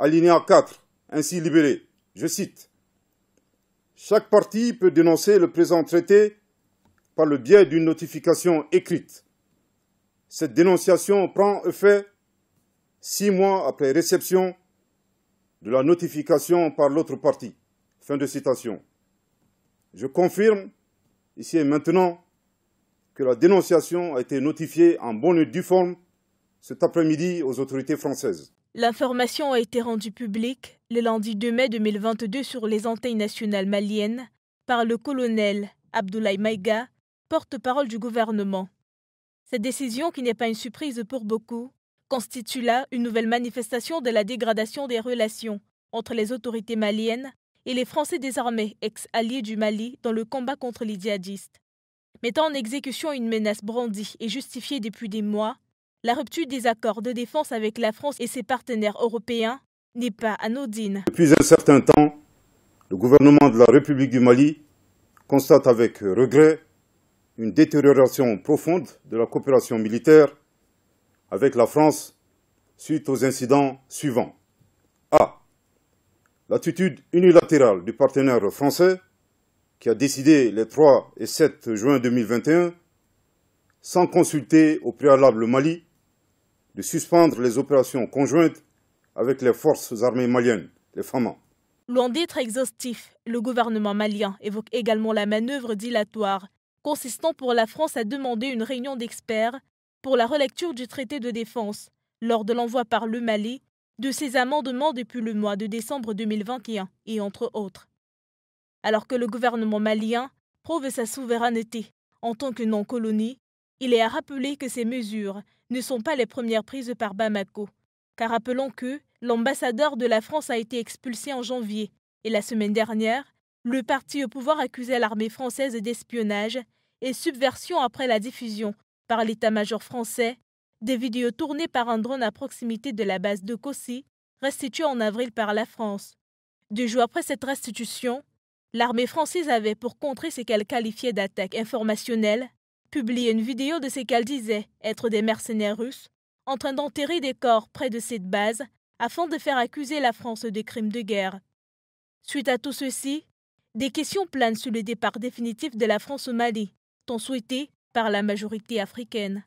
alinéa 4, ainsi libéré. Je cite. Chaque partie peut dénoncer le présent traité par le biais d'une notification écrite. Cette dénonciation prend effet six mois après réception de la notification par l'autre partie. Fin de citation. Je confirme, ici et maintenant, que la dénonciation a été notifiée en bonne et due forme cet après-midi aux autorités françaises. L'information a été rendue publique le lundi 2 mai 2022 sur les antennes nationales maliennes par le colonel Abdoulaye Maïga, porte-parole du gouvernement. Cette décision, qui n'est pas une surprise pour beaucoup, constitue là une nouvelle manifestation de la dégradation des relations entre les autorités maliennes et les Français armées, ex-alliés du Mali, dans le combat contre les djihadistes. Mettant en exécution une menace brandie et justifiée depuis des mois, la rupture des accords de défense avec la France et ses partenaires européens n'est pas anodine. Depuis un certain temps, le gouvernement de la République du Mali constate avec regret une détérioration profonde de la coopération militaire avec la France suite aux incidents suivants. A. L'attitude unilatérale du partenaire français qui a décidé les 3 et 7 juin 2021, sans consulter au préalable Mali, de suspendre les opérations conjointes avec les forces armées maliennes, les FAMA. Loin d'être exhaustif, le gouvernement malien évoque également la manœuvre dilatoire, consistant pour la France à demander une réunion d'experts pour la relecture du traité de défense lors de l'envoi par le Mali de ses amendements depuis le mois de décembre 2021 et entre autres. Alors que le gouvernement malien prouve sa souveraineté en tant que non-colonie, il est à rappeler que ces mesures ne sont pas les premières prises par Bamako, car rappelons que l'ambassadeur de la France a été expulsé en janvier, et la semaine dernière, le parti au pouvoir accusait l'armée française d'espionnage et subversion après la diffusion, par l'état-major français, des vidéos tournées par un drone à proximité de la base de Kossi restituée en avril par la France. Deux jours après cette restitution, l'armée française avait, pour contrer ce qu'elle qualifiait d'attaque informationnelle, publie une vidéo de ce qu'elle disait être des mercenaires russes en train d'enterrer des corps près de cette base afin de faire accuser la France de crimes de guerre. Suite à tout ceci, des questions planent sur le départ définitif de la France au Mali, tant souhaité par la majorité africaine.